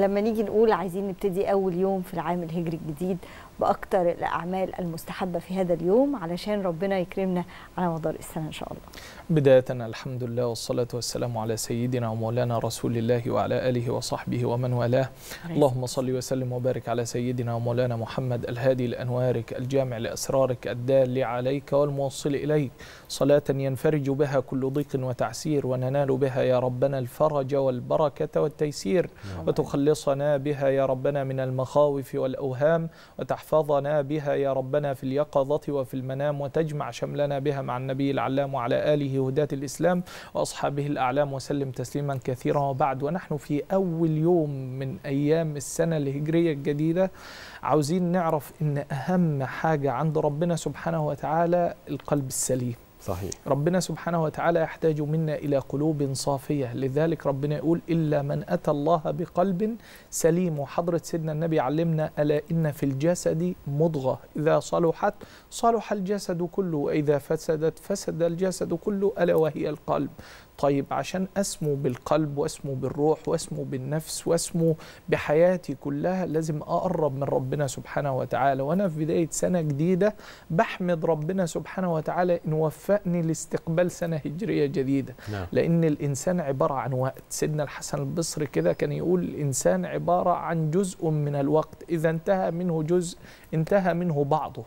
لما نيجي نقول عايزين نبتدي أول يوم في العام الهجري الجديد باكثر الأعمال المستحبة في هذا اليوم علشان ربنا يكرمنا على مدار السنة إن شاء الله بداية الحمد لله والصلاة والسلام على سيدنا ومولانا رسول الله وعلى آله وصحبه ومن والاه اللهم صل وسلم وبارك على سيدنا ومولانا محمد الهادي لأنوارك الجامع لأسرارك الدال عليك والموصل إليك صلاة ينفرج بها كل ضيق وتعسير وننال بها يا ربنا الفرج والبركة والتيسير نعم. وتخلي تخلصنا بها يا ربنا من المخاوف والأوهام وتحفظنا بها يا ربنا في اليقظة وفي المنام وتجمع شملنا بها مع النبي العلام وعلى آله هداة الإسلام وأصحابه الأعلام وسلم تسليما كثيرا وبعد ونحن في أول يوم من أيام السنة الهجرية الجديدة عاوزين نعرف إن أهم حاجة عند ربنا سبحانه وتعالى القلب السليم صحيح ربنا سبحانه وتعالى يحتاج منا إلى قلوب صافية لذلك ربنا يقول إلا من أتى الله بقلب سليم وحضرة سيدنا النبي علمنا ألا إن في الجسد مضغة إذا صلحت صلح الجسد كله وإذا فسدت فسد الجسد كله ألا وهي القلب طيب عشان أسمو بالقلب وأسمو بالروح وأسمو بالنفس وأسمو بحياتي كلها لازم أقرب من ربنا سبحانه وتعالى وأنا في بداية سنة جديدة بحمد ربنا سبحانه وتعالى إن وفق كفأني لاستقبال سنة هجرية جديدة نعم. لأن الإنسان عبارة عن وقت سيدنا الحسن البصري كده كان يقول الإنسان عبارة عن جزء من الوقت إذا انتهى منه جزء انتهى منه بعضه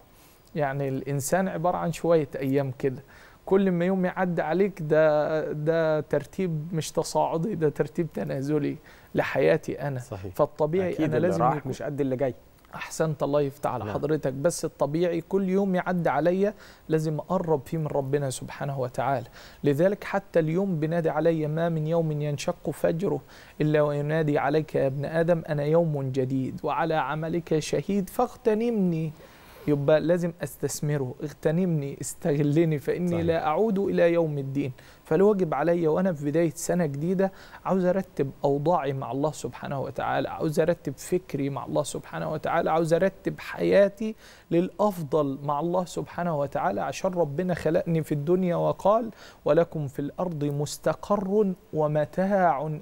يعني الإنسان عبارة عن شوية أيام كده كل ما يوم يعدي عليك ده ده ترتيب مش تصاعدي ده ترتيب تنازلي لحياتي انا صحيح. فالطبيعي انا لازم راح مش قد اللي جاي احسنت الله يفتح على نعم. حضرتك بس الطبيعي كل يوم يعدي عليا لازم اقرب فيه من ربنا سبحانه وتعالى لذلك حتى اليوم بنادي علي ما من يوم ينشق فجره الا وينادي عليك يا ابن ادم انا يوم جديد وعلى عملك شهيد فاغتنمني يبقى لازم استثمره اغتنمني استغلني فاني صحيح. لا اعود الى يوم الدين فالواجب عليا وانا في بدايه سنه جديده عاوز ارتب اوضاعي مع الله سبحانه وتعالى عاوز ارتب فكري مع الله سبحانه وتعالى عاوز ارتب حياتي للافضل مع الله سبحانه وتعالى عشان ربنا خلقني في الدنيا وقال ولكم في الارض مستقر ومتاع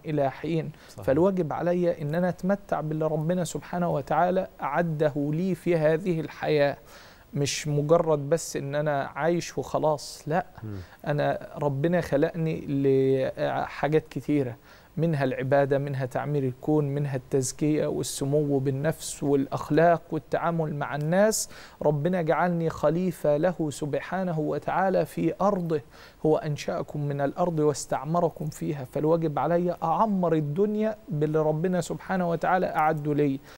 الى حين صحيح. فالواجب عليا ان انا اتمتع باللي ربنا سبحانه وتعالى اعده لي في هذه الحياه مش مجرد بس ان انا عايش وخلاص لا انا ربنا خلقني لحاجات كتيره منها العباده منها تعمير الكون منها التزكيه والسمو بالنفس والاخلاق والتعامل مع الناس ربنا جعلني خليفه له سبحانه وتعالى في ارضه هو انشاكم من الارض واستعمركم فيها فالواجب علي اعمر الدنيا باللي ربنا سبحانه وتعالى اعد لي